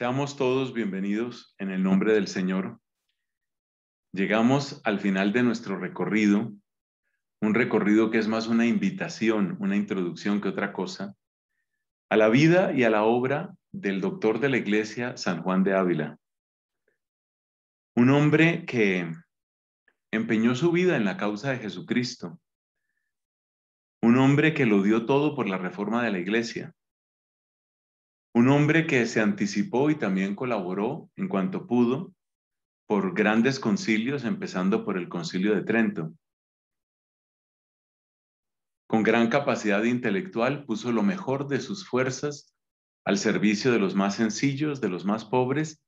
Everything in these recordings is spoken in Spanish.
Seamos todos bienvenidos en el nombre del Señor. Llegamos al final de nuestro recorrido, un recorrido que es más una invitación, una introducción que otra cosa, a la vida y a la obra del doctor de la iglesia San Juan de Ávila. Un hombre que empeñó su vida en la causa de Jesucristo. Un hombre que lo dio todo por la reforma de la iglesia. Un hombre que se anticipó y también colaboró en cuanto pudo por grandes concilios, empezando por el concilio de Trento. Con gran capacidad intelectual puso lo mejor de sus fuerzas al servicio de los más sencillos, de los más pobres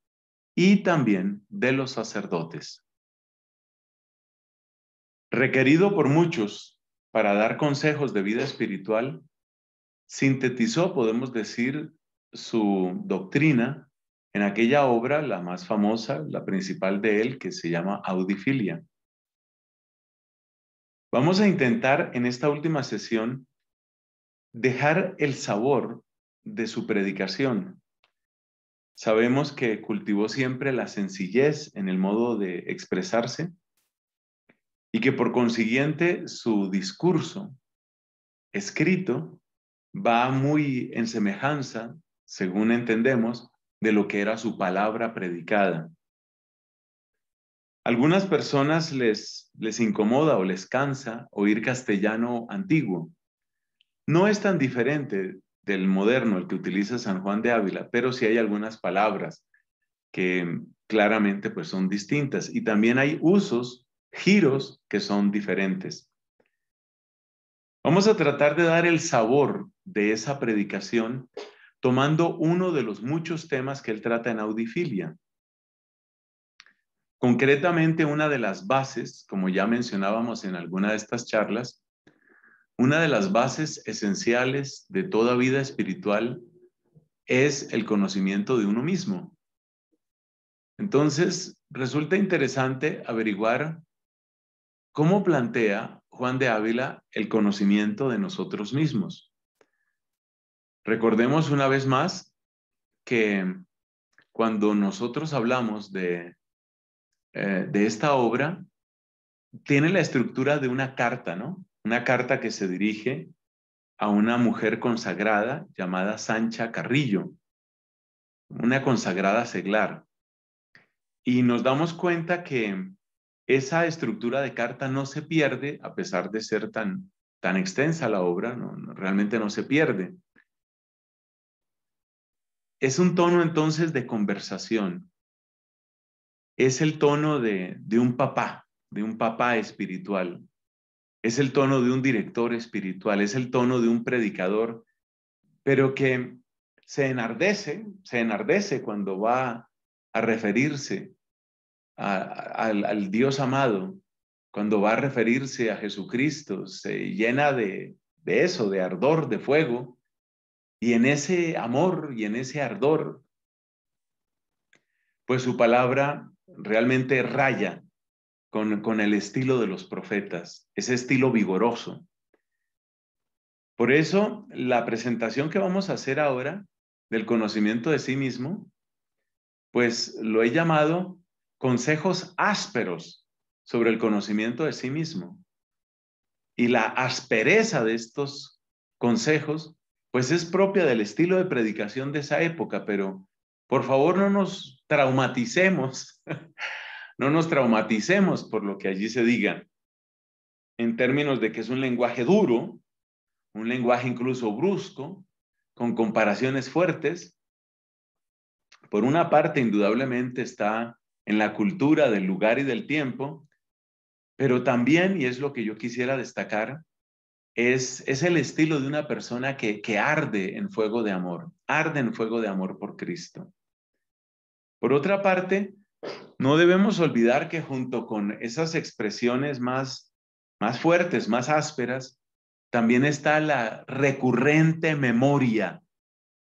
y también de los sacerdotes. Requerido por muchos para dar consejos de vida espiritual, sintetizó, podemos decir, su doctrina en aquella obra, la más famosa, la principal de él, que se llama Audifilia. Vamos a intentar en esta última sesión dejar el sabor de su predicación. Sabemos que cultivó siempre la sencillez en el modo de expresarse y que por consiguiente su discurso escrito va muy en semejanza según entendemos, de lo que era su palabra predicada. Algunas personas les, les incomoda o les cansa oír castellano antiguo. No es tan diferente del moderno, el que utiliza San Juan de Ávila, pero sí hay algunas palabras que claramente pues son distintas y también hay usos, giros que son diferentes. Vamos a tratar de dar el sabor de esa predicación tomando uno de los muchos temas que él trata en audifilia. Concretamente, una de las bases, como ya mencionábamos en alguna de estas charlas, una de las bases esenciales de toda vida espiritual es el conocimiento de uno mismo. Entonces, resulta interesante averiguar cómo plantea Juan de Ávila el conocimiento de nosotros mismos. Recordemos una vez más que cuando nosotros hablamos de, eh, de esta obra, tiene la estructura de una carta, ¿no? Una carta que se dirige a una mujer consagrada llamada Sancha Carrillo, una consagrada seglar. Y nos damos cuenta que esa estructura de carta no se pierde, a pesar de ser tan, tan extensa la obra, realmente no se pierde. Es un tono entonces de conversación. Es el tono de, de un papá, de un papá espiritual. Es el tono de un director espiritual, es el tono de un predicador, pero que se enardece, se enardece cuando va a referirse al, Dios amado, cuando va a referirse a Jesucristo, se llena de, de eso, de ardor, de fuego, y en ese amor y en ese ardor, pues su palabra realmente raya con, con el estilo de los profetas, ese estilo vigoroso. Por eso, la presentación que vamos a hacer ahora del conocimiento de sí mismo, pues lo he llamado consejos ásperos sobre el conocimiento de sí mismo. Y la aspereza de estos consejos pues es propia del estilo de predicación de esa época, pero por favor no nos traumaticemos, no nos traumaticemos por lo que allí se diga, en términos de que es un lenguaje duro, un lenguaje incluso brusco, con comparaciones fuertes. Por una parte, indudablemente está en la cultura del lugar y del tiempo, pero también, y es lo que yo quisiera destacar, es, el estilo de una persona que, que arde en fuego de amor, arde en fuego de amor por Cristo. Por otra parte, no debemos olvidar que junto con esas expresiones más, más fuertes, más ásperas, también está la recurrente memoria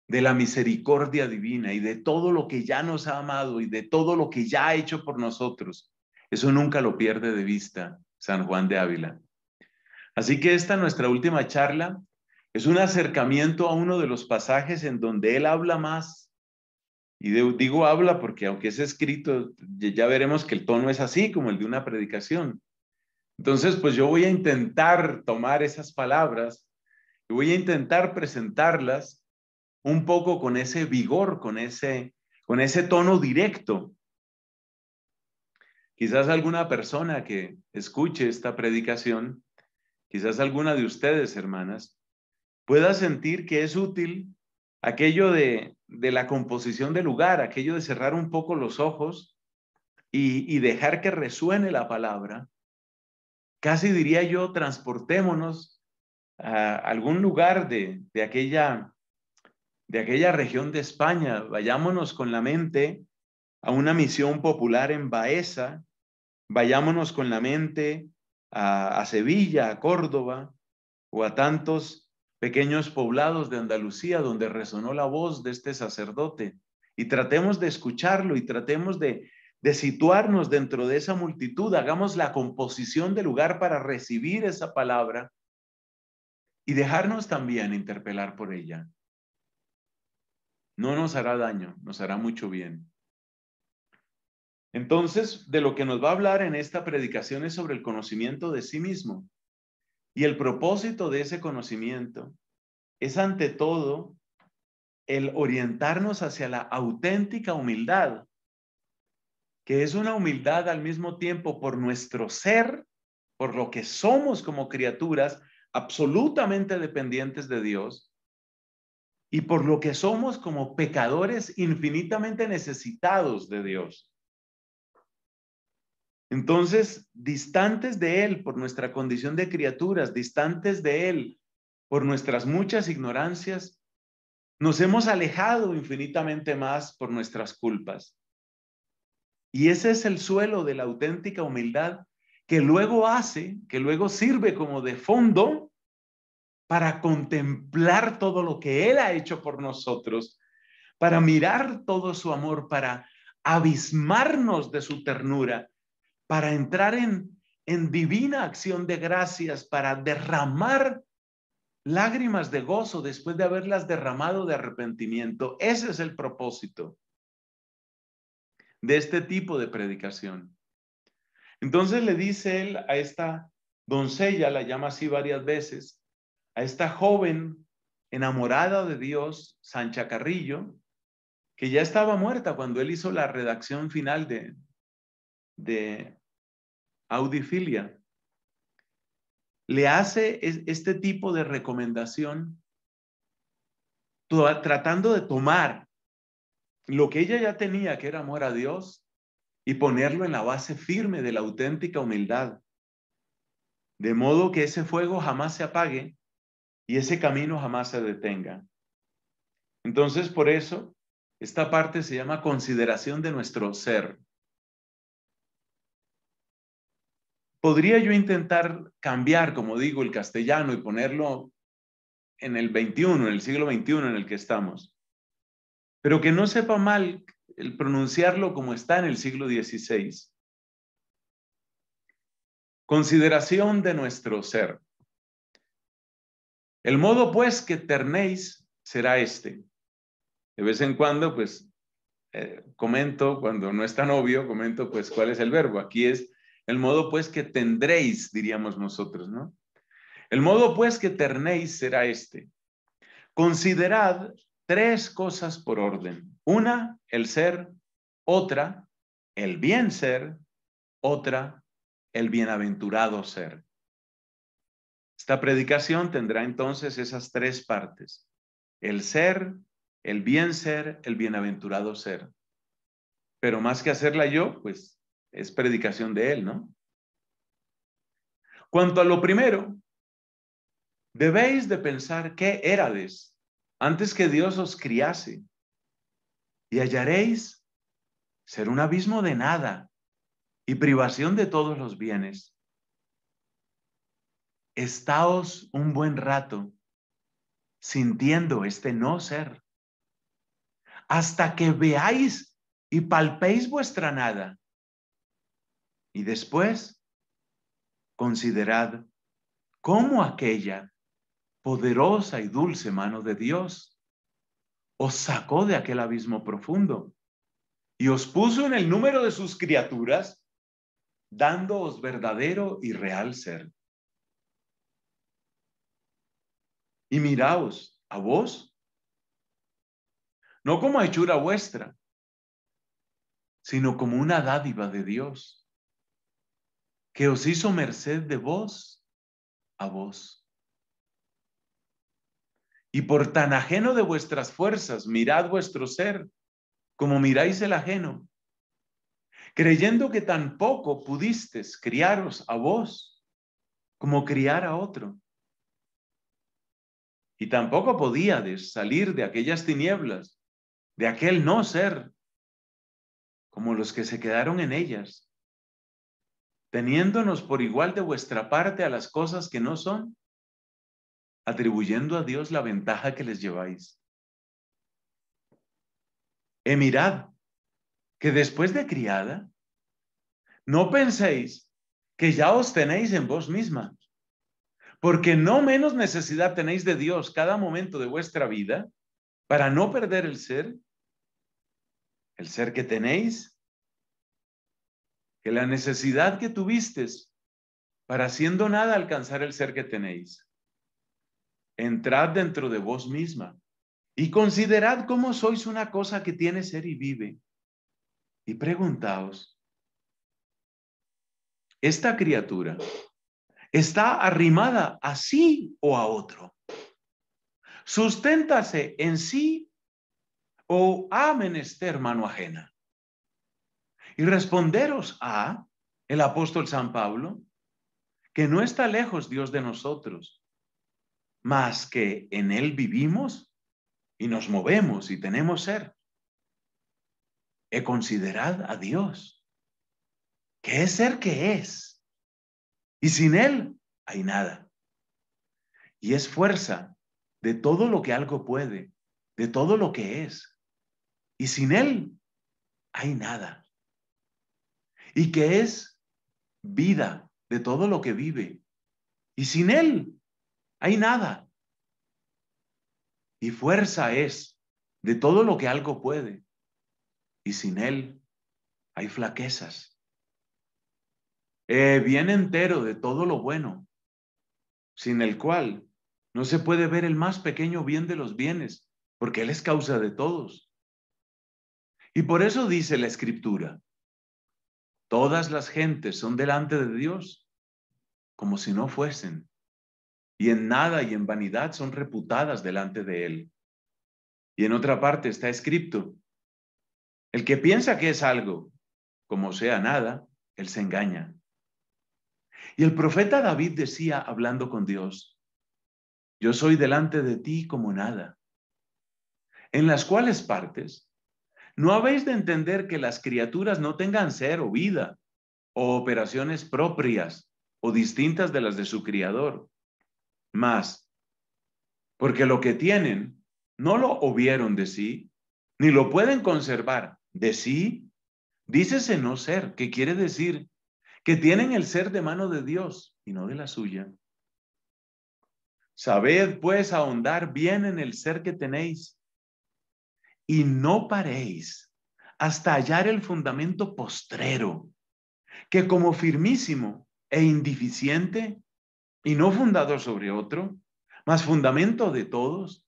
de la misericordia divina y de todo lo que ya nos ha amado y de todo lo que ya ha hecho por nosotros. Eso nunca lo pierde de vista San Juan de Ávila. Así que esta nuestra última charla es un acercamiento a uno de los pasajes en donde él habla más. Y digo habla porque aunque es escrito, ya veremos que el tono es así como el de una predicación. Entonces, pues yo voy a intentar tomar esas palabras y voy a intentar presentarlas un poco con ese vigor, con ese, con ese tono directo. Quizás alguna persona que escuche esta predicación quizás alguna de ustedes, hermanas, pueda sentir que es útil aquello de, la composición del lugar, aquello de cerrar un poco los ojos y, dejar que resuene la palabra. Casi diría yo, transportémonos a algún lugar de, de, aquella, de aquella región de España. Vayámonos con la mente a una misión popular en Baeza. Vayámonos con la mente a, Sevilla, a Córdoba o a tantos pequeños poblados de Andalucía donde resonó la voz de este sacerdote y tratemos de escucharlo y tratemos de, de situarnos dentro de esa multitud, hagamos la composición de lugar para recibir esa palabra y dejarnos también interpelar por ella. No nos hará daño, nos hará mucho bien. Entonces, de lo que nos va a hablar en esta predicación es sobre el conocimiento de sí mismo. Y el propósito de ese conocimiento es ante todo el orientarnos hacia la auténtica humildad, que es una humildad al mismo tiempo por nuestro ser, por lo que somos como criaturas absolutamente dependientes de Dios, y por lo que somos como pecadores infinitamente necesitados de Dios. Entonces, distantes de Él por nuestra condición de criaturas, distantes de Él por nuestras muchas ignorancias, nos hemos alejado infinitamente más por nuestras culpas. Y ese es el suelo de la auténtica humildad que luego hace, que luego sirve como de fondo para contemplar todo lo que Él ha hecho por nosotros, para mirar todo su amor, para abismarnos de su ternura para entrar en, divina acción de gracias, para derramar lágrimas de gozo después de haberlas derramado de arrepentimiento. Ese es el propósito de este tipo de predicación. Entonces le dice él a esta doncella, la llama así varias veces, a esta joven enamorada de Dios, Sancha Carrillo, que ya estaba muerta cuando él hizo la redacción final de audifilia, le hace este tipo de recomendación tratando de tomar lo que ella ya tenía, que era amor a Dios, y ponerlo en la base firme de la auténtica humildad, de modo que ese fuego jamás se apague y ese camino jamás se detenga. Entonces, por eso, esta parte se llama consideración de nuestro ser. Podría yo intentar cambiar, como digo, el castellano y ponerlo en el 21, en el siglo 21 en el que estamos, pero que no sepa mal el pronunciarlo como está en el siglo XVI. Consideración de nuestro ser. El modo pues que ternéis será este. De vez en cuando, pues, eh, comento, cuando no es tan obvio, comento, pues, cuál es el verbo. Aquí es el modo pues que tendréis, diríamos nosotros, ¿no? El modo pues que ternéis será este. Considerad tres cosas por orden. Una, el ser, otra, el bien ser, otra, el bienaventurado ser. Esta predicación tendrá entonces esas tres partes. El ser, el bien ser, el bienaventurado ser. Pero más que hacerla yo, pues es predicación de él, ¿no? Cuanto a lo primero, debéis de pensar qué érades antes que Dios os criase y hallaréis ser un abismo de nada y privación de todos los bienes. Estáos un buen rato sintiendo este no ser, hasta que veáis y palpéis vuestra nada, y después, considerad cómo aquella poderosa y dulce mano de Dios os sacó de aquel abismo profundo y os puso en el número de sus criaturas, dándoos verdadero y real ser. Y miraos a vos, no como hechura vuestra, sino como una dádiva de Dios que os hizo merced de vos a vos. Y por tan ajeno de vuestras fuerzas, mirad vuestro ser, como miráis el ajeno, creyendo que tampoco pudisteis criaros a vos como criar a otro. Y tampoco podíades salir de aquellas tinieblas, de aquel no ser, como los que se quedaron en ellas, teniéndonos por igual de vuestra parte a las cosas que no son, atribuyendo a Dios la ventaja que les lleváis. Y e mirad que después de criada, no penséis que ya os tenéis en vos misma, porque no menos necesidad tenéis de Dios cada momento de vuestra vida para no perder el ser, el ser que tenéis que la necesidad que tuvisteis para haciendo nada alcanzar el ser que tenéis. Entrad dentro de vos misma y considerad cómo sois una cosa que tiene ser y vive. Y preguntaos, ¿esta criatura está arrimada a sí o a otro? ¿Susténtase en sí o ha menester mano ajena? Y responderos a el apóstol San Pablo, que no está lejos Dios de nosotros, más que en Él vivimos y nos movemos y tenemos ser. He considerad a Dios, que es ser que es, y sin Él hay nada. Y es fuerza de todo lo que algo puede, de todo lo que es, y sin Él hay nada y que es vida de todo lo que vive. Y sin Él hay nada. Y fuerza es de todo lo que algo puede. Y sin Él hay flaquezas. Eh, bien entero de todo lo bueno, sin el cual no se puede ver el más pequeño bien de los bienes, porque Él es causa de todos. Y por eso dice la Escritura, Todas las gentes son delante de Dios como si no fuesen, y en nada y en vanidad son reputadas delante de Él. Y en otra parte está escrito, el que piensa que es algo, como sea nada, él se engaña. Y el profeta David decía, hablando con Dios, yo soy delante de ti como nada. En las cuales partes no habéis de entender que las criaturas no tengan ser o vida, o operaciones propias, o distintas de las de su criador. Más, porque lo que tienen no lo hubieron de sí, ni lo pueden conservar de sí. Dícese no ser, que quiere decir que tienen el ser de mano de Dios y no de la suya. Sabed pues ahondar bien en el ser que tenéis y no paréis hasta hallar el fundamento postrero, que como firmísimo e indificiente, y no fundado sobre otro, mas fundamento de todos,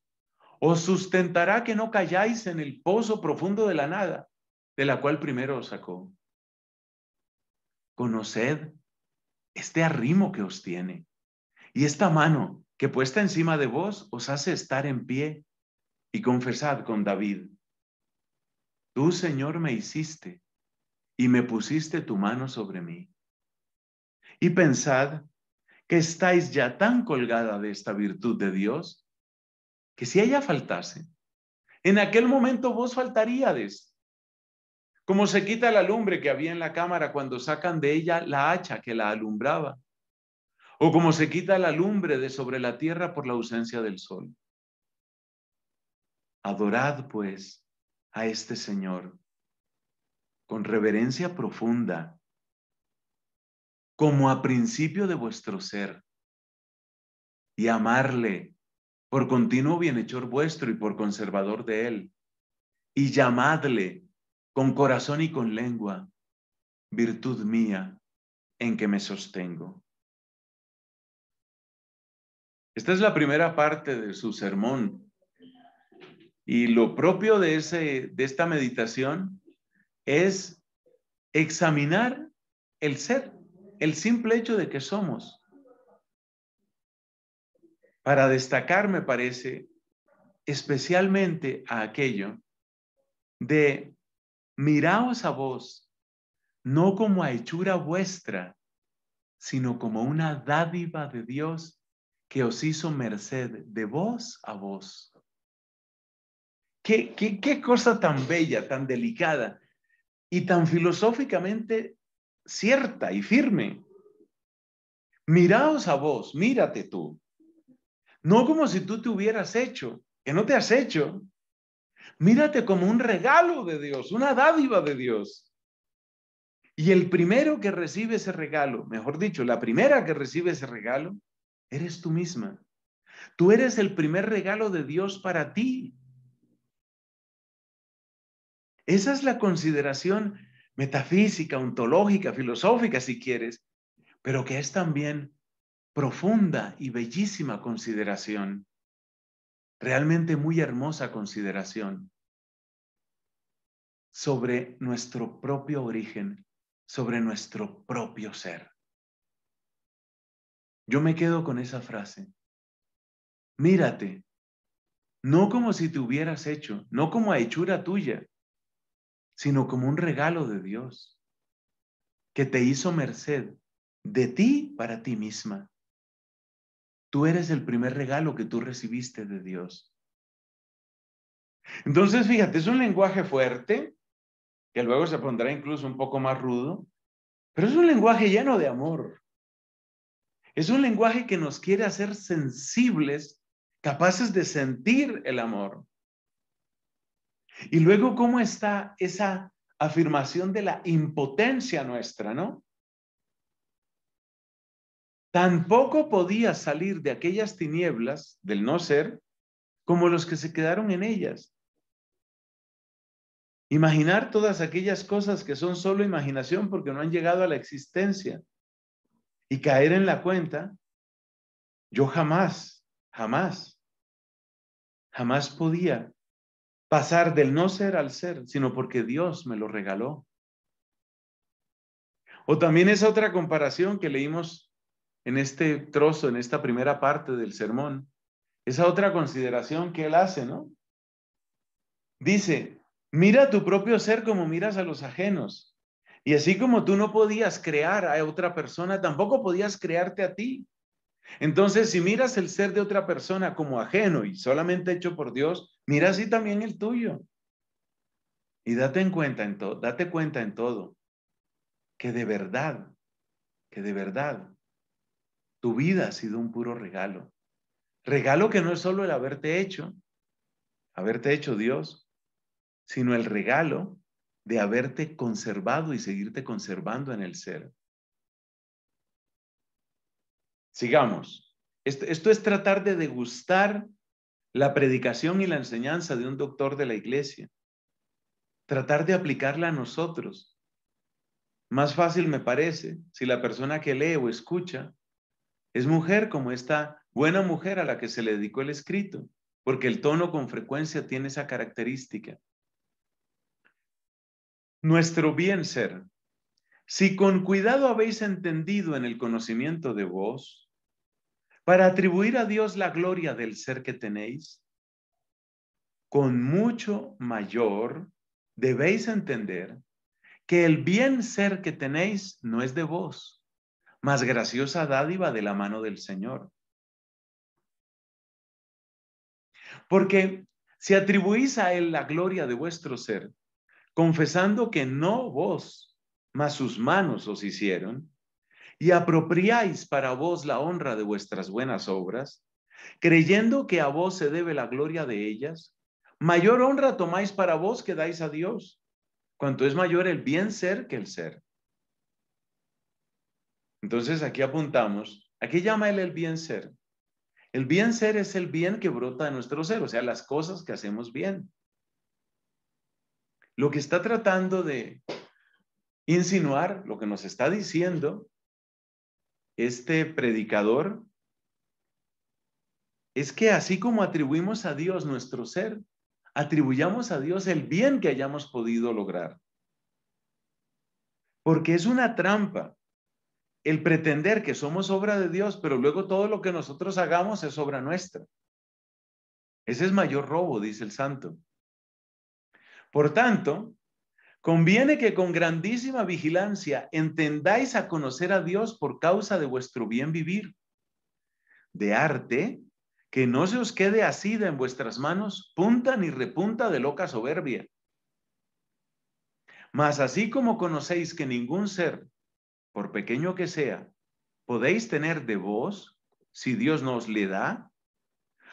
os sustentará que no calláis en el pozo profundo de la nada, de la cual primero os sacó. Conoced este arrimo que os tiene y esta mano que puesta encima de vos os hace estar en pie y confesad con David, tú Señor me hiciste y me pusiste tu mano sobre mí. Y pensad que estáis ya tan colgada de esta virtud de Dios que si ella faltase, en aquel momento vos faltaríades. Como se quita la lumbre que había en la cámara cuando sacan de ella la hacha que la alumbraba. O como se quita la lumbre de sobre la tierra por la ausencia del sol. Adorad, pues, a este Señor con reverencia profunda, como a principio de vuestro ser, y amarle por continuo bienhechor vuestro y por conservador de él, y llamadle con corazón y con lengua, virtud mía en que me sostengo. Esta es la primera parte de su sermón y lo propio de, ese, de esta meditación es examinar el ser, el simple hecho de que somos. Para destacar, me parece, especialmente a aquello de miraos a vos, no como a hechura vuestra, sino como una dádiva de Dios que os hizo merced de vos a vos. Qué, cosa tan bella, tan delicada y tan filosóficamente cierta y firme. Miraos a vos, mírate tú. No como si tú te hubieras hecho, que no te has hecho. Mírate como un regalo de Dios, una dádiva de Dios. Y el primero que recibe ese regalo, mejor dicho, la primera que recibe ese regalo, eres tú misma. Tú eres el primer regalo de Dios para ti. Esa es la consideración metafísica, ontológica, filosófica, si quieres, pero que es también profunda y bellísima consideración, realmente muy hermosa consideración sobre nuestro propio origen, sobre nuestro propio ser. Yo me quedo con esa frase. Mírate, no como si te hubieras hecho, no como a hechura tuya, sino como un regalo de Dios que te hizo merced de ti para ti misma. Tú eres el primer regalo que tú recibiste de Dios. Entonces, fíjate, es un lenguaje fuerte, que luego se pondrá incluso un poco más rudo, pero es un lenguaje lleno de amor. Es un lenguaje que nos quiere hacer sensibles, capaces de sentir el amor. Y luego, ¿cómo está esa afirmación de la impotencia nuestra, no? Tampoco podía salir de aquellas tinieblas del no ser como los que se quedaron en ellas. Imaginar todas aquellas cosas que son solo imaginación porque no han llegado a la existencia y caer en la cuenta, yo jamás, jamás, jamás podía pasar del no ser al ser, sino porque Dios me lo regaló. O también es otra comparación que leímos en este trozo, en esta primera parte del sermón, esa otra consideración que él hace, ¿no? Dice, mira tu propio ser como miras a los ajenos. Y así como tú no podías crear a otra persona, tampoco podías crearte a ti. Entonces, si miras el ser de otra persona como ajeno y solamente hecho por Dios, mira así también el tuyo. Y date cuenta en todo, date cuenta en todo que de verdad, que de verdad tu vida ha sido un puro regalo. Regalo que no es solo el haberte hecho, haberte hecho Dios, sino el regalo de haberte conservado y seguirte conservando en el ser. Sigamos. Esto, es tratar de degustar la predicación y la enseñanza de un doctor de la iglesia. Tratar de aplicarla a nosotros. Más fácil me parece si la persona que lee o escucha es mujer como esta buena mujer a la que se le dedicó el escrito, porque el tono con frecuencia tiene esa característica. Nuestro bien ser. Si con cuidado habéis entendido en el conocimiento de vos, para atribuir a Dios la gloria del ser que tenéis, con mucho mayor debéis entender que el bien ser que tenéis no es de vos, mas graciosa dádiva de la mano del Señor. Porque si atribuís a Él la gloria de vuestro ser, confesando que no vos, mas sus manos os hicieron, y apropiáis para vos la honra de vuestras buenas obras, creyendo que a vos se debe la gloria de ellas, mayor honra tomáis para vos que dais a Dios, cuanto es mayor el bien ser que el ser. Entonces aquí apuntamos, aquí llama él el bien ser. El bien ser es el bien que brota de nuestro ser, o sea, las cosas que hacemos bien. Lo que está tratando de insinuar, lo que nos está diciendo, este predicador es que así como atribuimos a Dios nuestro ser, atribuyamos a Dios el bien que hayamos podido lograr. Porque es una trampa el pretender que somos obra de Dios, pero luego todo lo que nosotros hagamos es obra nuestra. Ese es mayor robo, dice el santo. Por tanto, Conviene que con grandísima vigilancia entendáis a conocer a Dios por causa de vuestro bien vivir, de arte que no se os quede asida en vuestras manos punta ni repunta de loca soberbia. Mas así como conocéis que ningún ser, por pequeño que sea, podéis tener de vos, si Dios no os le da,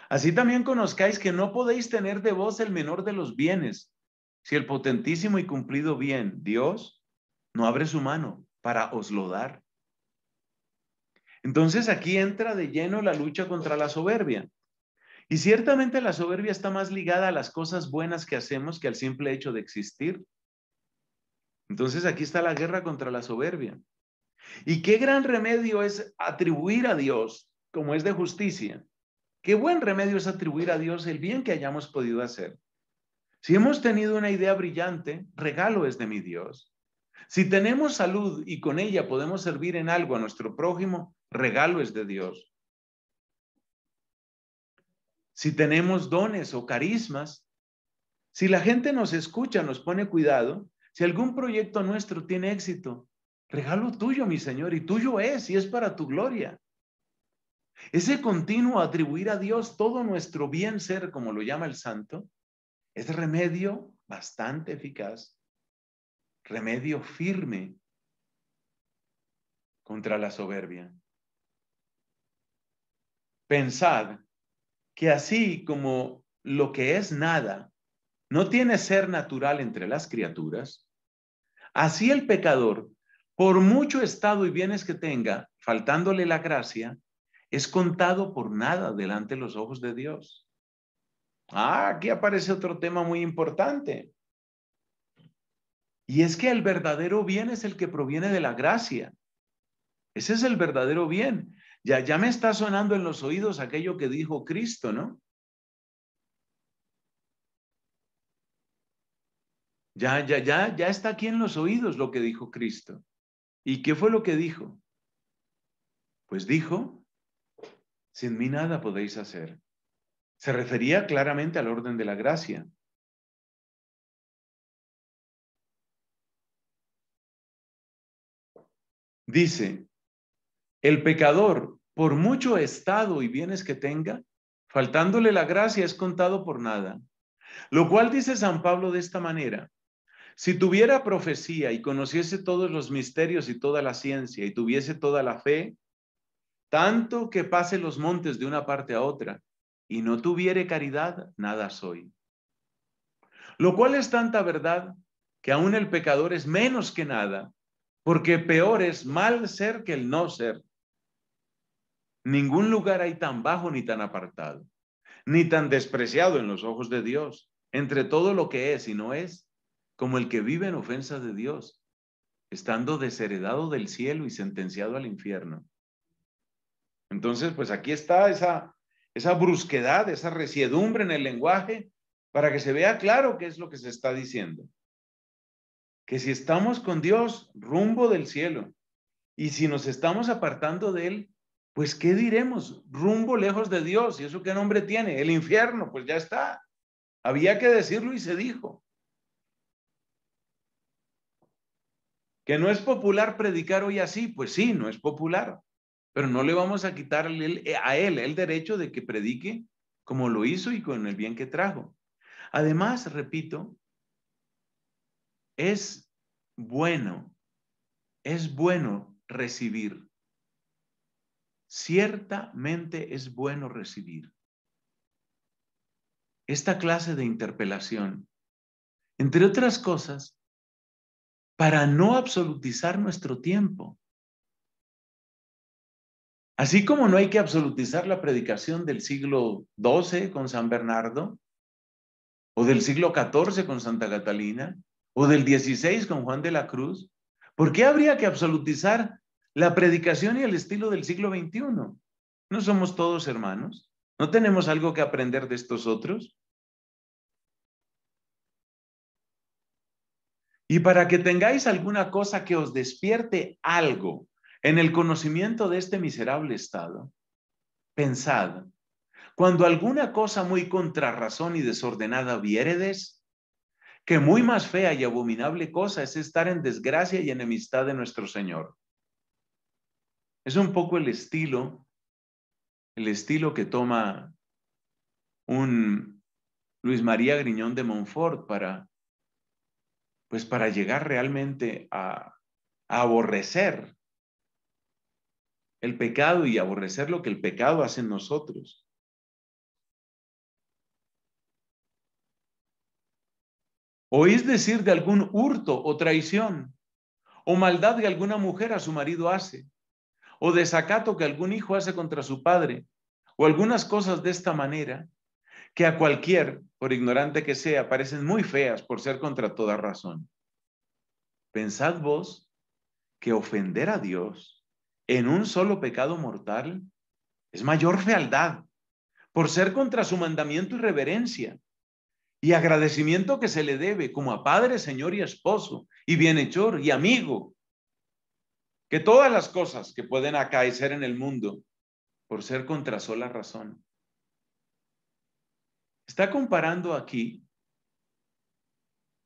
así también conozcáis que no podéis tener de vos el menor de los bienes si el potentísimo y cumplido bien, Dios, no abre su mano para lo dar. Entonces aquí entra de lleno la lucha contra la soberbia. Y ciertamente la soberbia está más ligada a las cosas buenas que hacemos que al simple hecho de existir. Entonces aquí está la guerra contra la soberbia. Y qué gran remedio es atribuir a Dios, como es de justicia. Qué buen remedio es atribuir a Dios el bien que hayamos podido hacer. Si hemos tenido una idea brillante, regalo es de mi Dios. Si tenemos salud y con ella podemos servir en algo a nuestro prójimo, regalo es de Dios. Si tenemos dones o carismas, si la gente nos escucha, nos pone cuidado, si algún proyecto nuestro tiene éxito, regalo tuyo, mi Señor, y tuyo es, y es para tu gloria. Ese continuo atribuir a Dios todo nuestro bien ser, como lo llama el santo, es remedio bastante eficaz, remedio firme contra la soberbia. Pensad que así como lo que es nada no tiene ser natural entre las criaturas, así el pecador, por mucho estado y bienes que tenga, faltándole la gracia, es contado por nada delante de los ojos de Dios. Ah, aquí aparece otro tema muy importante. Y es que el verdadero bien es el que proviene de la gracia. Ese es el verdadero bien. Ya, ya me está sonando en los oídos aquello que dijo Cristo, ¿no? Ya, ya, ya, ya está aquí en los oídos lo que dijo Cristo. ¿Y qué fue lo que dijo? Pues dijo, sin mí nada podéis hacer se refería claramente al orden de la gracia. Dice, el pecador, por mucho estado y bienes que tenga, faltándole la gracia es contado por nada. Lo cual dice San Pablo de esta manera, si tuviera profecía y conociese todos los misterios y toda la ciencia y tuviese toda la fe, tanto que pase los montes de una parte a otra y no tuviere caridad, nada soy. Lo cual es tanta verdad que aún el pecador es menos que nada, porque peor es mal ser que el no ser. Ningún lugar hay tan bajo ni tan apartado, ni tan despreciado en los ojos de Dios, entre todo lo que es y no es, como el que vive en ofensa de Dios, estando desheredado del cielo y sentenciado al infierno. Entonces, pues aquí está esa esa brusquedad, esa resiedumbre en el lenguaje, para que se vea claro qué es lo que se está diciendo. Que si estamos con Dios, rumbo del cielo, y si nos estamos apartando de Él, pues ¿qué diremos? Rumbo lejos de Dios, ¿y eso qué nombre tiene? El infierno, pues ya está. Había que decirlo y se dijo. Que no es popular predicar hoy así, pues sí, no es popular pero no le vamos a quitar eh, a él el derecho de que predique como lo hizo y con el bien que trajo. Además, repito, es bueno, es bueno recibir. Ciertamente es bueno recibir esta clase de interpelación, entre otras cosas, para no absolutizar nuestro tiempo. Así como no hay que absolutizar la predicación del siglo XII con San Bernardo, o del siglo XIV con Santa Catalina, o del XVI con Juan de la Cruz, ¿por qué habría que absolutizar la predicación y el estilo del siglo XXI? ¿No somos todos hermanos? ¿No tenemos algo que aprender de estos otros? Y para que tengáis alguna cosa que os despierte algo en el conocimiento de este miserable estado, pensad, cuando alguna cosa muy contrarrazón y desordenada viéredes, que muy más fea y abominable cosa es estar en desgracia y enemistad de nuestro Señor. Es un poco el estilo, el estilo que toma un Luis María Griñón de Montfort para, pues para llegar realmente a aborrecer el pecado y aborrecer lo que el pecado hace en nosotros. ¿Oís decir de algún hurto o traición o maldad que alguna mujer a su marido hace? ¿O desacato que algún hijo hace contra su padre? ¿O algunas cosas de esta manera? que a cualquier, por ignorante que sea, parecen muy feas por ser contra toda razón. Pensad vos que ofender a Dios en un solo pecado mortal es mayor fealdad por ser contra su mandamiento y reverencia y agradecimiento que se le debe como a padre, señor y esposo y bienhechor y amigo, que todas las cosas que pueden acaecer en el mundo por ser contra sola razón. Está comparando aquí,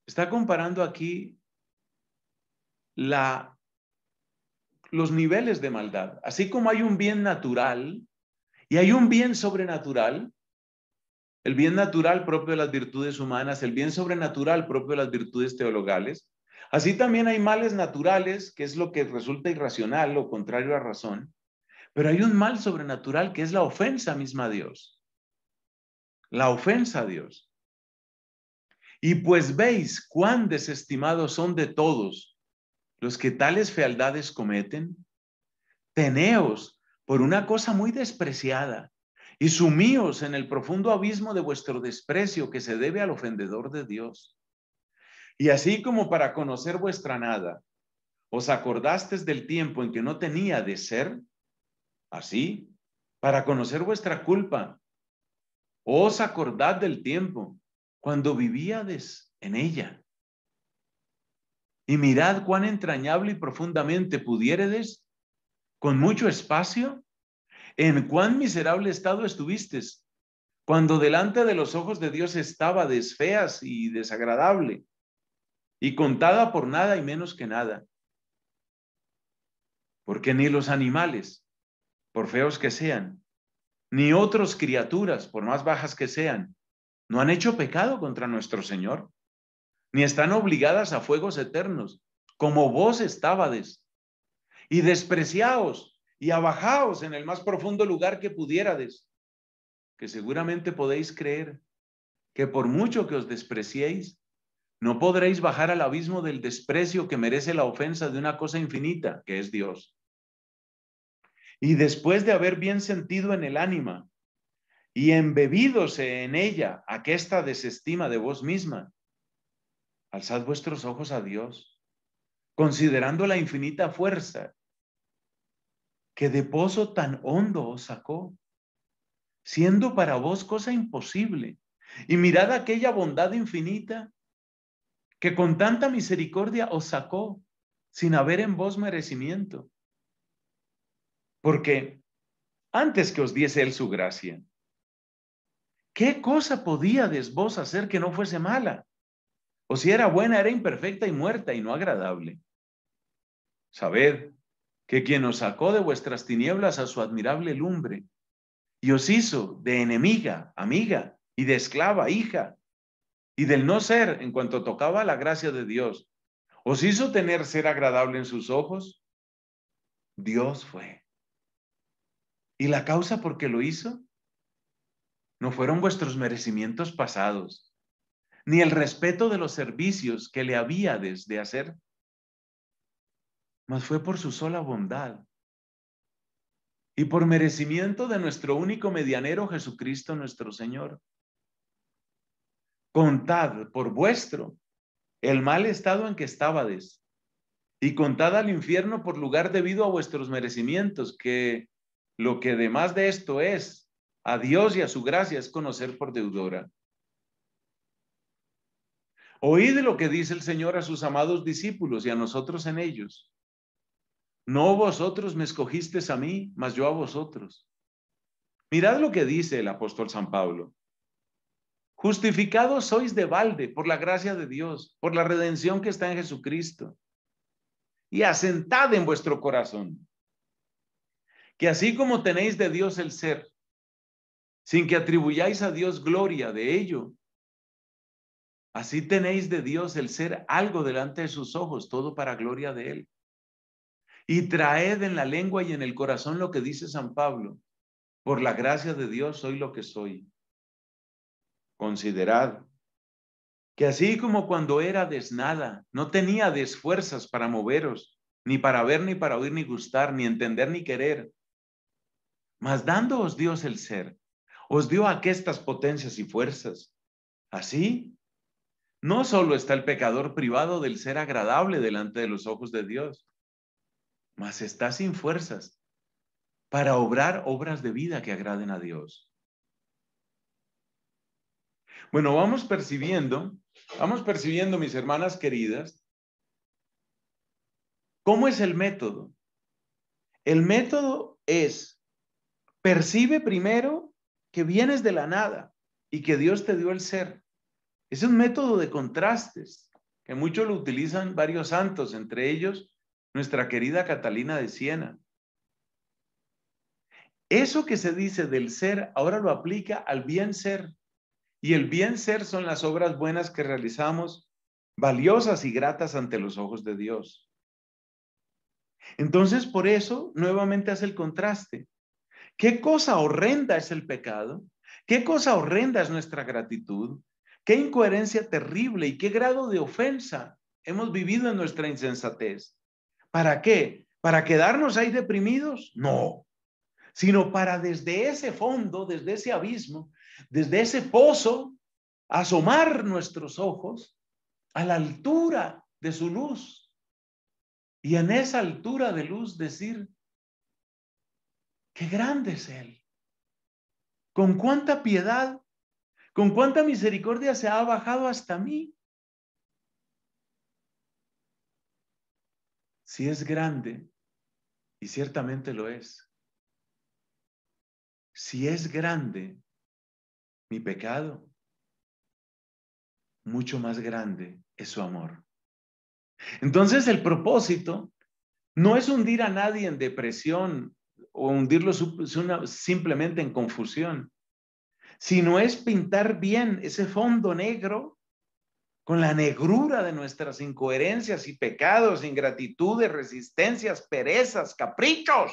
está comparando aquí la los niveles de maldad. Así como hay un bien natural y hay un bien sobrenatural, el bien natural propio de las virtudes humanas, el bien sobrenatural propio de las virtudes teologales, así también hay males naturales, que es lo que resulta irracional o contrario a razón, pero hay un mal sobrenatural que es la ofensa misma a Dios. La ofensa a Dios. Y pues veis cuán desestimados son de todos los que tales fealdades cometen? Teneos por una cosa muy despreciada y sumíos en el profundo abismo de vuestro desprecio que se debe al ofendedor de Dios. Y así como para conocer vuestra nada, os acordasteis del tiempo en que no tenía de ser, así, para conocer vuestra culpa, os acordad del tiempo cuando vivíades en ella. Y mirad cuán entrañable y profundamente pudiéredes, con mucho espacio, en cuán miserable estado estuviste, cuando delante de los ojos de Dios estaba desfeas y desagradable, y contada por nada y menos que nada. Porque ni los animales, por feos que sean, ni otras criaturas, por más bajas que sean, no han hecho pecado contra nuestro Señor ni están obligadas a fuegos eternos, como vos estábades. Y despreciaos y abajaos en el más profundo lugar que pudiérades, que seguramente podéis creer que por mucho que os despreciéis, no podréis bajar al abismo del desprecio que merece la ofensa de una cosa infinita, que es Dios. Y después de haber bien sentido en el ánima y embebídose en ella aquesta desestima de vos misma Alzad vuestros ojos a Dios, considerando la infinita fuerza que de pozo tan hondo os sacó, siendo para vos cosa imposible. Y mirad aquella bondad infinita que con tanta misericordia os sacó sin haber en vos merecimiento. Porque antes que os diese Él su gracia, ¿qué cosa podíades vos hacer que no fuese mala? O si era buena, era imperfecta y muerta y no agradable. Sabed que quien os sacó de vuestras tinieblas a su admirable lumbre y os hizo de enemiga, amiga, y de esclava, hija, y del no ser en cuanto tocaba la gracia de Dios, os hizo tener ser agradable en sus ojos, Dios fue. ¿Y la causa por qué lo hizo? No fueron vuestros merecimientos pasados, ni el respeto de los servicios que le había de hacer, mas fue por su sola bondad y por merecimiento de nuestro único medianero Jesucristo nuestro Señor. Contad por vuestro el mal estado en que estábades y contad al infierno por lugar debido a vuestros merecimientos, que lo que además de esto es a Dios y a su gracia es conocer por deudora. Oíd lo que dice el Señor a sus amados discípulos y a nosotros en ellos. No vosotros me escogisteis a mí, mas yo a vosotros. Mirad lo que dice el apóstol San Pablo. Justificados sois de balde por la gracia de Dios, por la redención que está en Jesucristo. Y asentad en vuestro corazón que así como tenéis de Dios el ser, sin que atribuyáis a Dios gloria de ello, Así tenéis de Dios el ser algo delante de sus ojos, todo para gloria de Él. Y traed en la lengua y en el corazón lo que dice San Pablo. Por la gracia de Dios soy lo que soy. Considerad que así como cuando era desnada, no tenía desfuerzas para moveros, ni para ver, ni para oír, ni gustar, ni entender, ni querer. Mas dándoos Dios el ser, os dio aquestas potencias y fuerzas. Así, no solo está el pecador privado del ser agradable delante de los ojos de Dios, mas está sin fuerzas para obrar obras de vida que agraden a Dios. Bueno, vamos percibiendo, vamos percibiendo, mis hermanas queridas, ¿cómo es el método? El método es, percibe primero que vienes de la nada y que Dios te dio el ser. Es un método de contrastes que muchos lo utilizan varios santos, entre ellos nuestra querida Catalina de Siena. Eso que se dice del ser ahora lo aplica al bien ser. Y el bien ser son las obras buenas que realizamos, valiosas y gratas ante los ojos de Dios. Entonces, por eso, nuevamente hace el contraste. ¿Qué cosa horrenda es el pecado? ¿Qué cosa horrenda es nuestra gratitud? Qué incoherencia terrible y qué grado de ofensa hemos vivido en nuestra insensatez. ¿Para qué? ¿Para quedarnos ahí deprimidos? No, sino para desde ese fondo, desde ese abismo, desde ese pozo, asomar nuestros ojos a la altura de su luz. Y en esa altura de luz decir, qué grande es Él, con cuánta piedad con cuánta misericordia se ha bajado hasta mí. Si es grande, y ciertamente lo es, si es grande mi pecado, mucho más grande es su amor. Entonces el propósito no es hundir a nadie en depresión o hundirlo simplemente en confusión no es pintar bien ese fondo negro con la negrura de nuestras incoherencias y pecados, ingratitudes, resistencias, perezas, caprichos.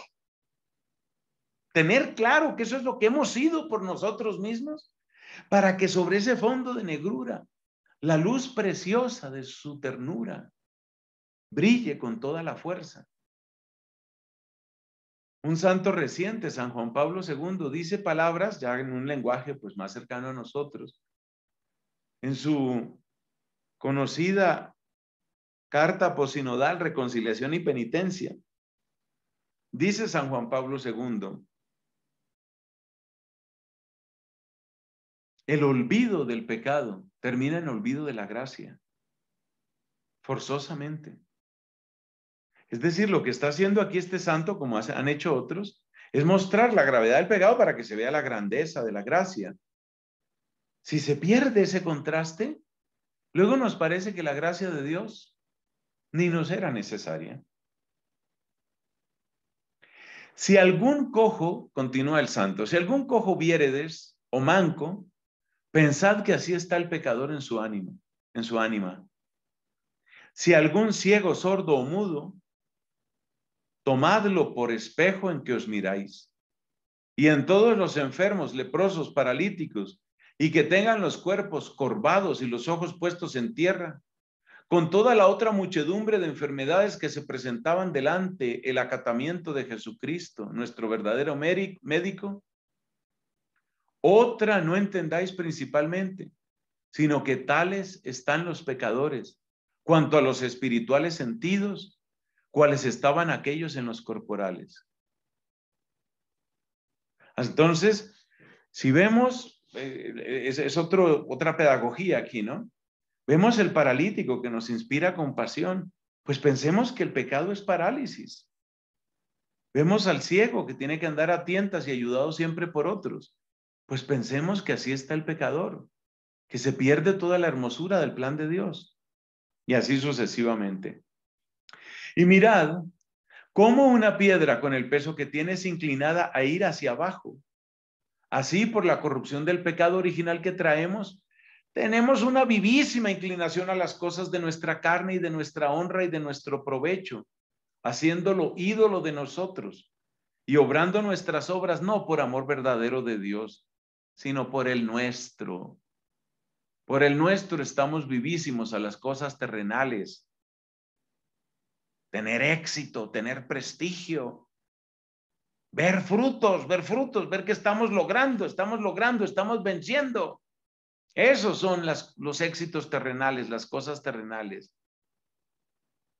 Tener claro que eso es lo que hemos sido por nosotros mismos, para que sobre ese fondo de negrura, la luz preciosa de su ternura brille con toda la fuerza un santo reciente, San Juan Pablo II, dice palabras ya en un lenguaje pues más cercano a nosotros. En su conocida carta posinodal, reconciliación y penitencia, dice San Juan Pablo II, el olvido del pecado termina en olvido de la gracia, forzosamente. Es decir, lo que está haciendo aquí este santo, como han hecho otros, es mostrar la gravedad del pecado para que se vea la grandeza de la gracia. Si se pierde ese contraste, luego nos parece que la gracia de Dios ni nos era necesaria. Si algún cojo, continúa el santo, si algún cojo viéredes o manco, pensad que así está el pecador en su ánimo, en su ánima. Si algún ciego, sordo o mudo, tomadlo por espejo en que os miráis. Y en todos los enfermos, leprosos, paralíticos, y que tengan los cuerpos corvados y los ojos puestos en tierra, con toda la otra muchedumbre de enfermedades que se presentaban delante el acatamiento de Jesucristo, nuestro verdadero médico, otra no entendáis principalmente, sino que tales están los pecadores, cuanto a los espirituales sentidos, cuáles estaban aquellos en los corporales. Entonces, si vemos, eh, es, otro, otra pedagogía aquí, ¿no? Vemos el paralítico que nos inspira compasión, pues pensemos que el pecado es parálisis. Vemos al ciego que tiene que andar a tientas y ayudado siempre por otros, pues pensemos que así está el pecador, que se pierde toda la hermosura del plan de Dios. Y así sucesivamente. Y mirad cómo una piedra con el peso que tiene es inclinada a ir hacia abajo. Así, por la corrupción del pecado original que traemos, tenemos una vivísima inclinación a las cosas de nuestra carne y de nuestra honra y de nuestro provecho, haciéndolo ídolo de nosotros y obrando nuestras obras no por amor verdadero de Dios, sino por el nuestro. Por el nuestro estamos vivísimos a las cosas terrenales, tener éxito, tener prestigio, ver frutos, ver frutos, ver que estamos logrando, estamos logrando, estamos venciendo. Esos son los éxitos terrenales, las cosas terrenales.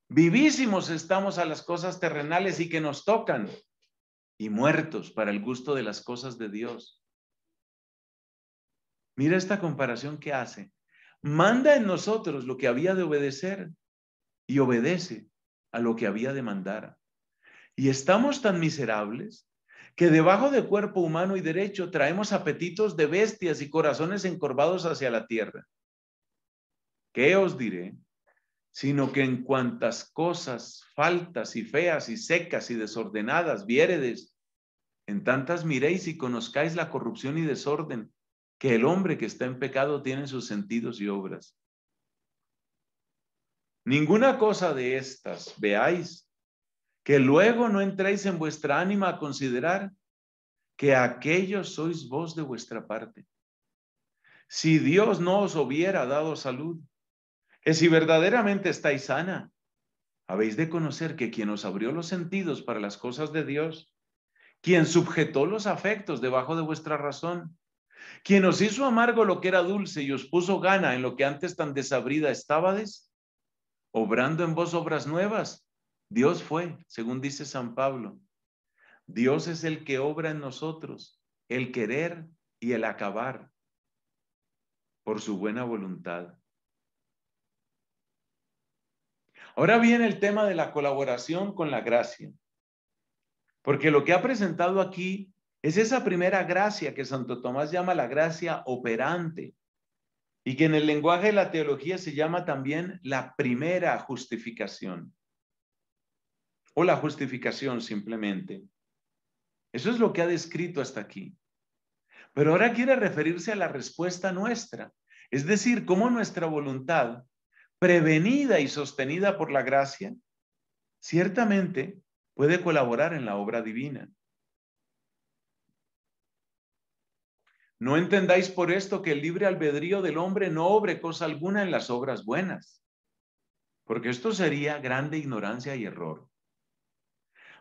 Vivísimos estamos a las cosas terrenales y que nos tocan y muertos para el gusto de las cosas de Dios. Mira esta comparación que hace. Manda en nosotros lo que había de obedecer y obedece a lo que había de mandar. Y estamos tan miserables que debajo de cuerpo humano y derecho traemos apetitos de bestias y corazones encorvados hacia la tierra. ¿Qué os diré? Sino que en cuantas cosas faltas y feas y secas y desordenadas viéredes, en tantas miréis y conozcáis la corrupción y desorden que el hombre que está en pecado tiene en sus sentidos y obras ninguna cosa de estas veáis, que luego no entréis en vuestra ánima a considerar que aquellos sois vos de vuestra parte. Si Dios no os hubiera dado salud, que si verdaderamente estáis sana, habéis de conocer que quien os abrió los sentidos para las cosas de Dios, quien sujetó los afectos debajo de vuestra razón, quien os hizo amargo lo que era dulce y os puso gana en lo que antes tan desabrida estabades obrando en vos obras nuevas. Dios fue, según dice San Pablo. Dios es el que obra en nosotros, el querer y el acabar, por su buena voluntad. Ahora viene el tema de la colaboración con la gracia, porque lo que ha presentado aquí es esa primera gracia que Santo Tomás llama la gracia operante, y que en el lenguaje de la teología se llama también la primera justificación o la justificación simplemente. Eso es lo que ha descrito hasta aquí. Pero ahora quiere referirse a la respuesta nuestra, es decir, cómo nuestra voluntad, prevenida y sostenida por la gracia, ciertamente puede colaborar en la obra divina. No entendáis por esto que el libre albedrío del hombre no obre cosa alguna en las obras buenas, porque esto sería grande ignorancia y error.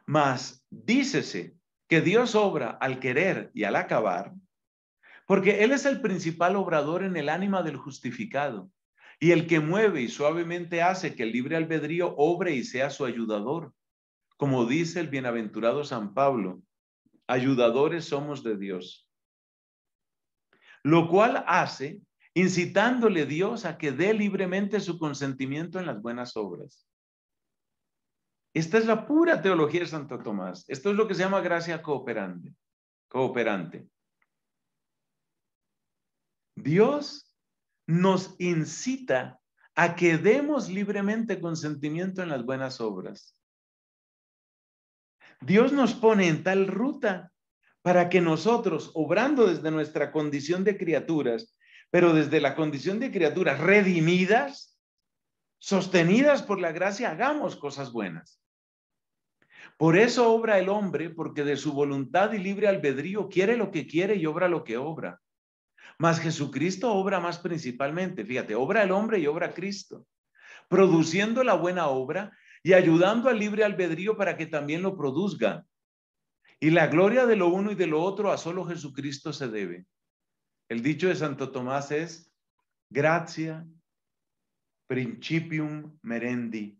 Mas dícese que Dios obra al querer y al acabar, porque Él es el principal obrador en el ánima del justificado, y el que mueve y suavemente hace que el libre albedrío obre y sea su ayudador. Como dice el bienaventurado San Pablo, ayudadores somos de Dios lo cual hace incitándole Dios a que dé libremente su consentimiento en las buenas obras. Esta es la pura teología de Santo Tomás. Esto es lo que se llama gracia cooperante. Cooperante. Dios nos incita a que demos libremente consentimiento en las buenas obras. Dios nos pone en tal ruta para que nosotros, obrando desde nuestra condición de criaturas, pero desde la condición de criaturas redimidas, sostenidas por la gracia, hagamos cosas buenas. Por eso obra el hombre, porque de su voluntad y libre albedrío quiere lo que quiere y obra lo que obra. Mas Jesucristo obra más principalmente, fíjate, obra el hombre y obra Cristo, produciendo la buena obra y ayudando al libre albedrío para que también lo produzca. Y la gloria de lo uno y de lo otro a solo Jesucristo se debe. El dicho de Santo Tomás es, gracia principium merendi.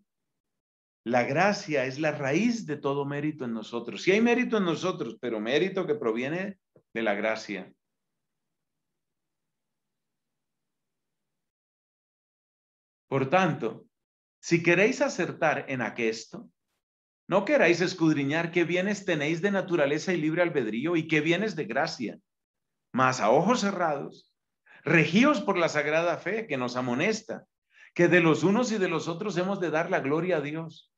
La gracia es la raíz de todo mérito en nosotros. Si hay mérito en nosotros, pero mérito que proviene de la gracia. Por tanto, si queréis acertar en aquesto, no queráis escudriñar qué bienes tenéis de naturaleza y libre albedrío y qué bienes de gracia, mas a ojos cerrados, regíos por la sagrada fe que nos amonesta, que de los unos y de los otros hemos de dar la gloria a Dios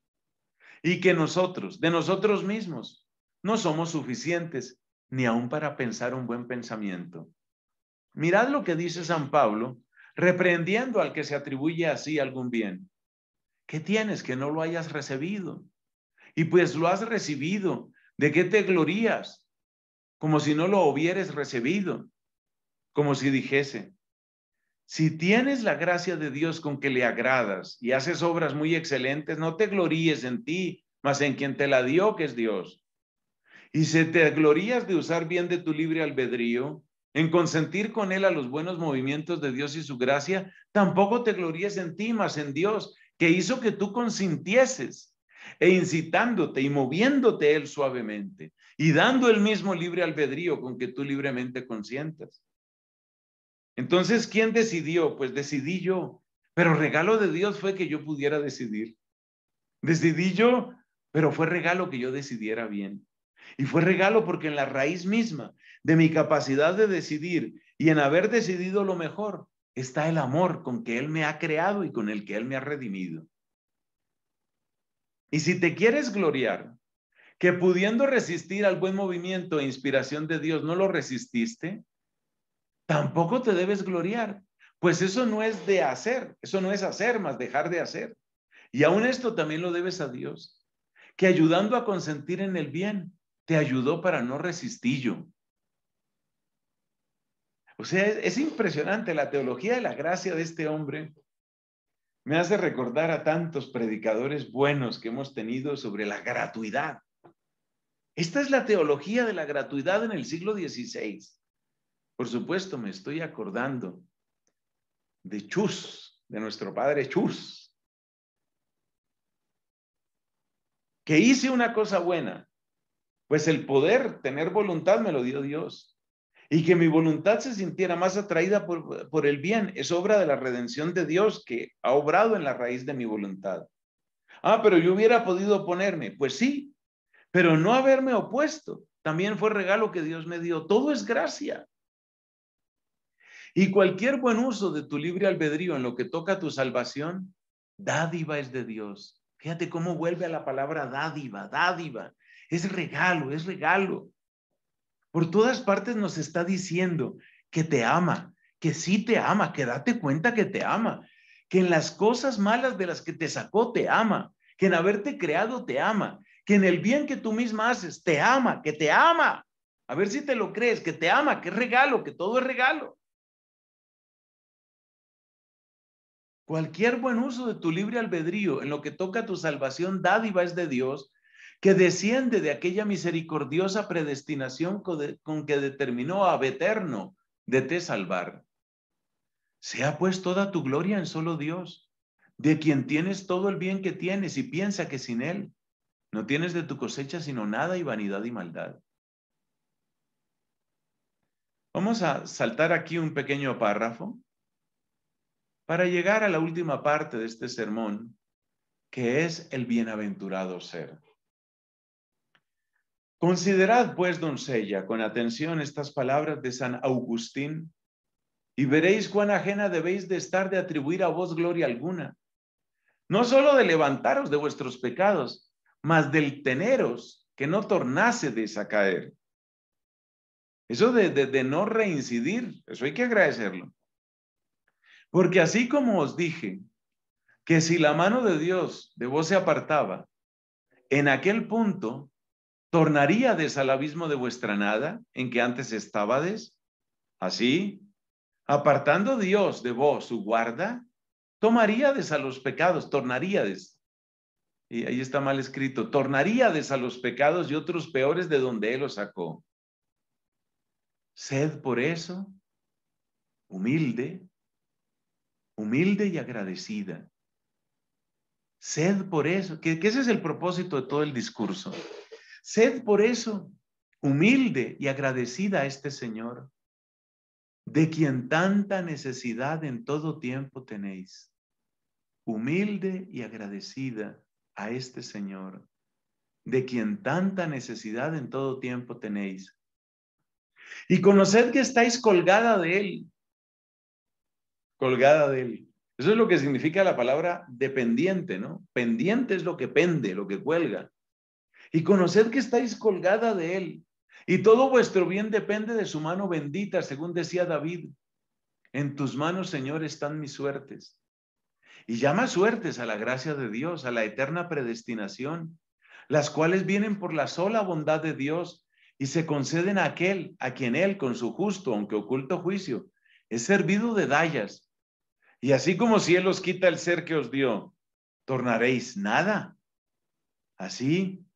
y que nosotros, de nosotros mismos, no somos suficientes ni aun para pensar un buen pensamiento. Mirad lo que dice San Pablo, reprendiendo al que se atribuye así algún bien. ¿Qué tienes que no lo hayas recibido? y pues lo has recibido. ¿De qué te glorías? Como si no lo hubieras recibido, como si dijese, si tienes la gracia de Dios con que le agradas y haces obras muy excelentes, no te gloríes en ti, mas en quien te la dio, que es Dios. Y si te glorías de usar bien de tu libre albedrío, en consentir con él a los buenos movimientos de Dios y su gracia, tampoco te gloríes en ti, mas en Dios, que hizo que tú consintieses e incitándote y moviéndote Él suavemente y dando el mismo libre albedrío con que tú libremente consientas. Entonces, ¿quién decidió? Pues decidí yo, pero regalo de Dios fue que yo pudiera decidir. Decidí yo, pero fue regalo que yo decidiera bien. Y fue regalo porque en la raíz misma de mi capacidad de decidir y en haber decidido lo mejor está el amor con que Él me ha creado y con el que Él me ha redimido. Y si te quieres gloriar, que pudiendo resistir al buen movimiento e inspiración de Dios no lo resististe, tampoco te debes gloriar, pues eso no es de hacer, eso no es hacer más dejar de hacer. Y aún esto también lo debes a Dios, que ayudando a consentir en el bien, te ayudó para no resistir yo. O sea, es, es impresionante la teología de la gracia de este hombre me hace recordar a tantos predicadores buenos que hemos tenido sobre la gratuidad. Esta es la teología de la gratuidad en el siglo XVI. Por supuesto, me estoy acordando de Chus, de nuestro padre Chus, que hice una cosa buena, pues el poder, tener voluntad, me lo dio Dios y que mi voluntad se sintiera más atraída por, el bien, es obra de la redención de Dios que ha obrado en la raíz de mi voluntad. Ah, pero yo hubiera podido oponerme, pues sí, pero no haberme opuesto también fue regalo que Dios me dio, todo es gracia. Y cualquier buen uso de tu libre albedrío en lo que toca a tu salvación, dádiva es de Dios. Fíjate cómo vuelve a la palabra dádiva, dádiva. Es regalo, es regalo. Por todas partes nos está diciendo que te ama, que sí te ama, que date cuenta que te ama, que en las cosas malas de las que te sacó te ama, que en haberte creado te ama, que en el bien que tú misma haces te ama, que te ama. A ver si te lo crees, que te ama, que es regalo, que todo es regalo. Cualquier buen uso de tu libre albedrío en lo que toca a tu salvación, dádiva es de Dios, que desciende de aquella misericordiosa predestinación con que determinó a Eterno de te salvar. Sea pues toda tu gloria en solo Dios, de quien tienes todo el bien que tienes y piensa que sin Él no tienes de tu cosecha sino nada y vanidad y maldad. Vamos a saltar aquí un pequeño párrafo para llegar a la última parte de este sermón, que es el bienaventurado ser. Considerad, pues, doncella, con atención estas palabras de San Agustín, y veréis cuán ajena debéis de estar de atribuir a vos gloria alguna, no sólo de levantaros de vuestros pecados, mas del teneros que no tornase a caer. Eso de no reincidir, eso hay que agradecerlo. Porque así como os dije, que si la mano de Dios de vos se apartaba, en aquel punto ¿Tornaríades al abismo de vuestra nada en que antes estábades? Así, apartando Dios de vos su guarda, tomaríades a los pecados, tornaríades. Y ahí está mal escrito, tornaríades a los pecados y otros peores de donde Él los sacó. Sed por eso humilde, humilde y agradecida. Sed por eso, que ese es el propósito de todo el discurso. Sed por eso humilde y agradecida a este Señor, de quien tanta necesidad en todo tiempo tenéis. Humilde y agradecida a este Señor, de quien tanta necesidad en todo tiempo tenéis. Y conoced que estáis colgada de Él. Colgada de Él. Eso es lo que significa la palabra dependiente, ¿no? Pendiente es lo que pende, lo que cuelga y conoced que estáis colgada de él, y todo vuestro bien depende de su mano bendita, según decía David. En tus manos, Señor, están mis suertes. Y llama suertes a la gracia de Dios, a la eterna predestinación, las cuales vienen por la sola bondad de Dios y se conceden a aquel a quien él, con su justo, aunque oculto juicio, es servido de dallas. Y así como si él os quita el ser que os dio, tornaréis nada. Así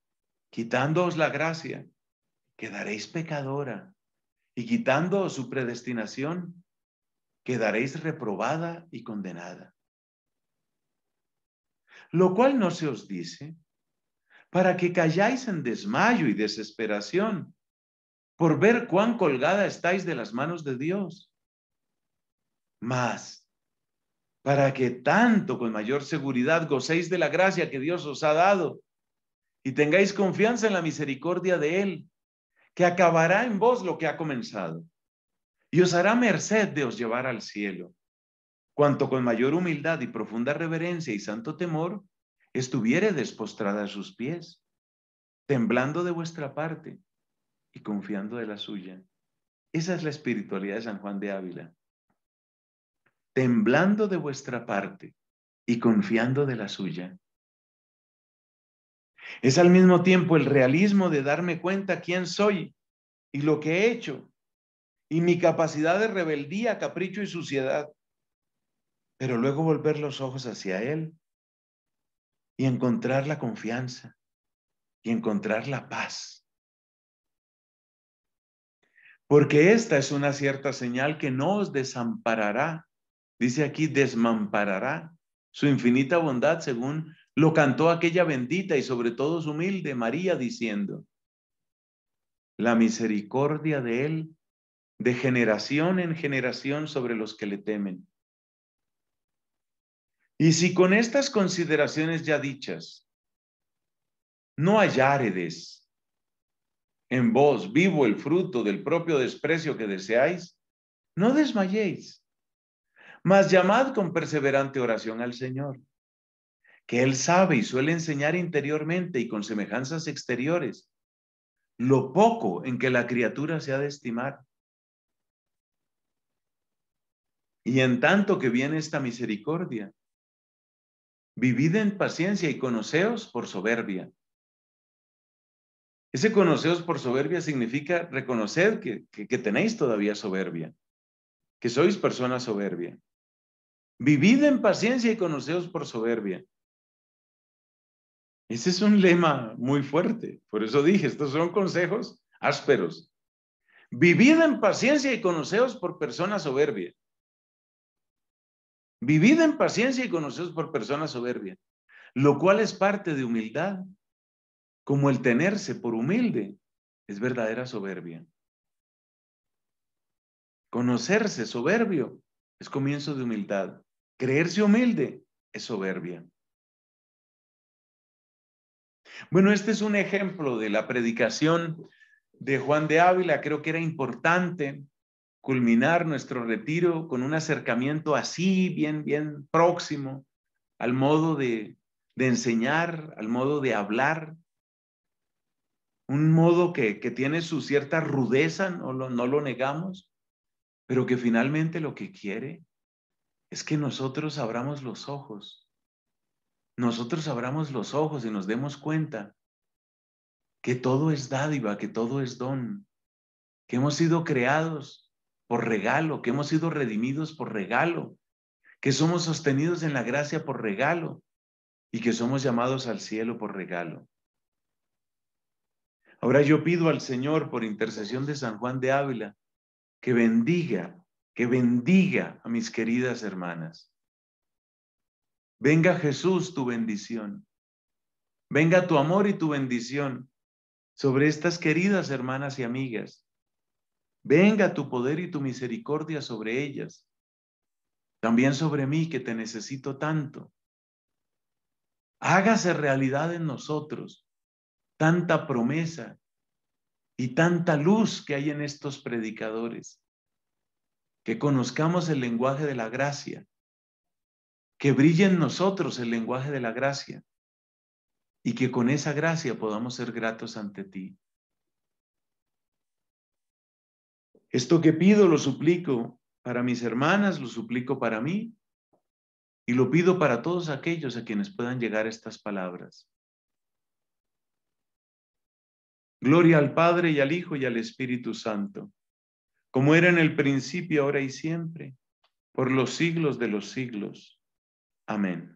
quitándoos la gracia, quedaréis pecadora, y quitándoos su predestinación, quedaréis reprobada y condenada. Lo cual no se os dice para que calláis en desmayo y desesperación por ver cuán colgada estáis de las manos de Dios, mas para que tanto con mayor seguridad gocéis de la gracia que Dios os ha dado y tengáis confianza en la misericordia de Él, que acabará en vos lo que ha comenzado, y os hará merced de os llevar al cielo, cuanto con mayor humildad y profunda reverencia y santo temor estuviere despostrada a sus pies, temblando de vuestra parte y confiando de la suya. Esa es la espiritualidad de San Juan de Ávila. Temblando de vuestra parte y confiando de la suya. Es al mismo tiempo el realismo de darme cuenta quién soy y lo que he hecho y mi capacidad de rebeldía, capricho y suciedad. Pero luego volver los ojos hacia Él y encontrar la confianza y encontrar la paz. Porque esta es una cierta señal que no os desamparará. Dice aquí, desmamparará su infinita bondad según lo cantó aquella bendita y sobre todo humilde María diciendo, la misericordia de Él de generación en generación sobre los que le temen. Y si con estas consideraciones ya dichas, no halláredes en vos vivo el fruto del propio desprecio que deseáis, no desmayéis, mas llamad con perseverante oración al Señor que él sabe y suele enseñar interiormente y con semejanzas exteriores, lo poco en que la criatura se ha de estimar. Y en tanto que viene esta misericordia, vivid en paciencia y conoceos por soberbia. Ese conoceos por soberbia significa reconocer que, tenéis todavía soberbia, que sois persona soberbia. Vivid en paciencia y conoceos por soberbia. Ese es un lema muy fuerte. Por eso dije, estos son consejos ásperos. Vivid en paciencia y conoceos por persona soberbia. Vivid en paciencia y conoceos por persona soberbia, lo cual es parte de humildad, como el tenerse por humilde es verdadera soberbia. Conocerse soberbio es comienzo de humildad. Creerse humilde es soberbia. Bueno, este es un ejemplo de la predicación de Juan de Ávila. Creo que era importante culminar nuestro retiro con un acercamiento así, bien, bien próximo al modo de, enseñar, al modo de hablar. Un modo que, tiene su cierta rudeza, no lo negamos, pero que finalmente lo que quiere es que nosotros abramos los ojos nosotros abramos los ojos y nos demos cuenta que todo es dádiva, que todo es don, que hemos sido creados por regalo, que hemos sido redimidos por regalo, que somos sostenidos en la gracia por regalo y que somos llamados al cielo por regalo. Ahora yo pido al Señor por intercesión de San Juan de Ávila que bendiga, que bendiga a mis queridas hermanas, Venga Jesús tu bendición. Venga tu amor y tu bendición sobre estas queridas hermanas y amigas. Venga tu poder y tu misericordia sobre ellas. También sobre mí que te necesito tanto. Hágase realidad en nosotros tanta promesa y tanta luz que hay en estos predicadores. Que conozcamos el lenguaje de la gracia que brille en nosotros el lenguaje de la gracia y que con esa gracia podamos ser gratos ante ti. Esto que pido lo suplico para mis hermanas, lo suplico para mí y lo pido para todos aquellos a quienes puedan llegar estas palabras. Gloria al Padre y al Hijo y al Espíritu Santo, como era en el principio, ahora y siempre, por los siglos de los siglos. Amén.